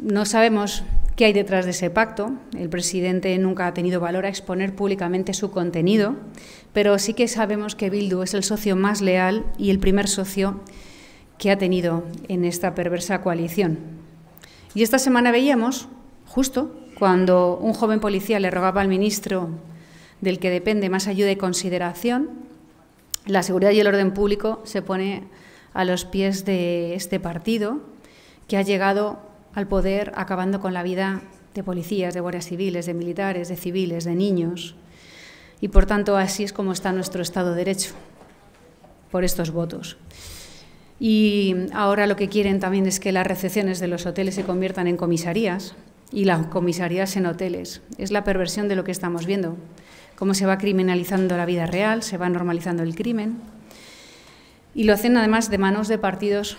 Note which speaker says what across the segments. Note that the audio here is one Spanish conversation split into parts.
Speaker 1: No sabemos qué hay detrás de ese pacto. El presidente nunca ha tenido valor a exponer públicamente su contenido, pero sí que sabemos que Bildu es el socio más leal y el primer socio que ha tenido en esta perversa coalición. Y esta semana veíamos, justo, cuando un joven policía le rogaba al ministro del que depende más ayuda y consideración, la seguridad y el orden público se pone a los pies de este partido que ha llegado al poder, acabando con la vida de policías, de guardias civiles, de militares, de civiles, de niños. Y por tanto, así es como está nuestro Estado de Derecho, por estos votos. Y ahora lo que quieren también es que las recepciones de los hoteles se conviertan en comisarías y las comisarías en hoteles. Es la perversión de lo que estamos viendo, cómo se va criminalizando la vida real, se va normalizando el crimen. Y lo hacen además de manos de partidos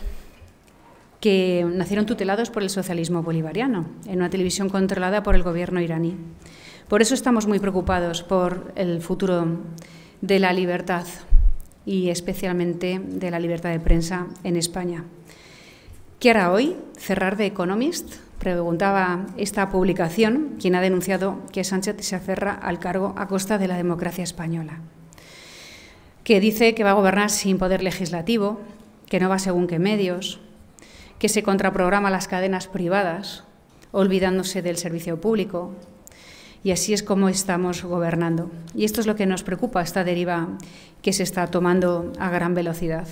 Speaker 1: que nacieron tutelados por el socialismo bolivariano, en una televisión controlada por el gobierno iraní. Por eso estamos muy preocupados por el futuro de la libertad y especialmente de la libertad de prensa en España. ¿Qué hará hoy? ¿Cerrar de Economist? Preguntaba esta publicación, quien ha denunciado que Sánchez se aferra al cargo a costa de la democracia española, que dice que va a gobernar sin poder legislativo, que no va según qué medios, que se contraprograma las cadenas privadas, olvidándose del servicio público. Y así es como estamos gobernando. Y esto es lo que nos preocupa, esta deriva que se está tomando a gran velocidad.